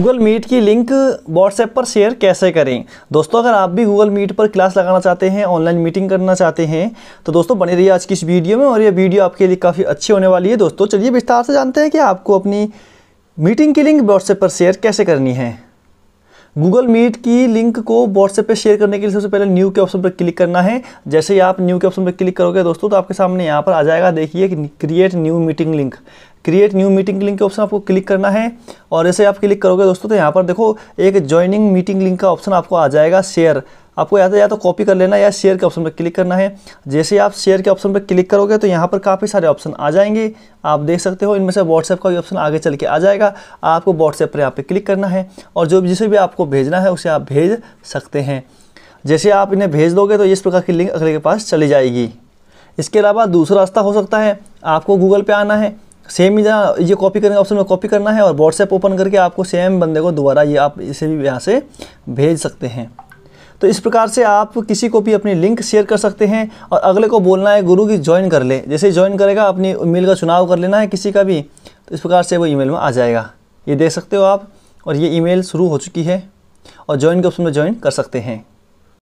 Google Meet की link WhatsApp पर share कैसे करें दोस्तों अगर आप भी गूगल मीट पर क्लास लगाना चाहते हैं ऑनलाइन मीटिंग करना चाहते हैं तो दोस्तों बने रहिए आज की इस वीडियो में और ये वीडियो आपके लिए काफ़ी अच्छी होने वाली है दोस्तों चलिए विस्तार से जानते हैं कि आपको अपनी मीटिंग की लिंक व्हाट्सएप पर शेयर कैसे करनी है गूगल मीट की लिंक को व्हाट्सएप पर शेयर करने के लिए सबसे पहले न्यू के ऑप्शन पर क्लिक करना है जैसे ही आप न्यू के ऑप्शन पर क्लिक करोगे दोस्तों तो आपके सामने यहाँ पर आ जाएगा देखिए create new meeting link create new meeting link के ऑप्शन आपको क्लिक करना है और जैसे आप क्लिक करोगे दोस्तों तो यहाँ पर देखो एक ज्वाइनिंग मीटिंग लिंक का ऑप्शन आपको आ जाएगा शेयर आपको या तो या तो कॉपी कर लेना या शेयर के ऑप्शन पर क्लिक करना है जैसे आप शेयर के ऑप्शन पर क्लिक करोगे तो यहाँ पर काफ़ी सारे ऑप्शन आ जाएंगे आप देख सकते हो इनमें से व्हाट्सएप का भी ऑप्शन आगे चल के आ जाएगा आपको व्हाट्सएप पर यहाँ पर क्लिक करना है और जो जिसे भी आपको भेजना है उसे आप भेज सकते हैं जैसे आप इन्हें भेज दोगे तो इस प्रकार की लिंक अगले के पास चली जाएगी इसके अलावा दूसरा रास्ता हो सकता है आपको गूगल पे आना है सेम ही जहाँ ये कॉपी करने ऑप्शन में कॉपी करना है और व्हाट्सएप ओपन करके आपको सेम बंदे को दोबारा ये आप इसे भी यहाँ से भेज सकते हैं तो इस प्रकार से आप किसी को भी अपनी लिंक शेयर कर सकते हैं और अगले को बोलना है गुरु की ज्वाइन कर ले जैसे ज्वाइन करेगा अपनी ईमेल का चुनाव कर लेना है किसी का भी तो इस प्रकार से वो ईमेल में आ जाएगा ये देख सकते हो आप और ये ईमेल शुरू हो चुकी है और ज्वाइन के ऑप्शन में ज्वाइन कर सकते हैं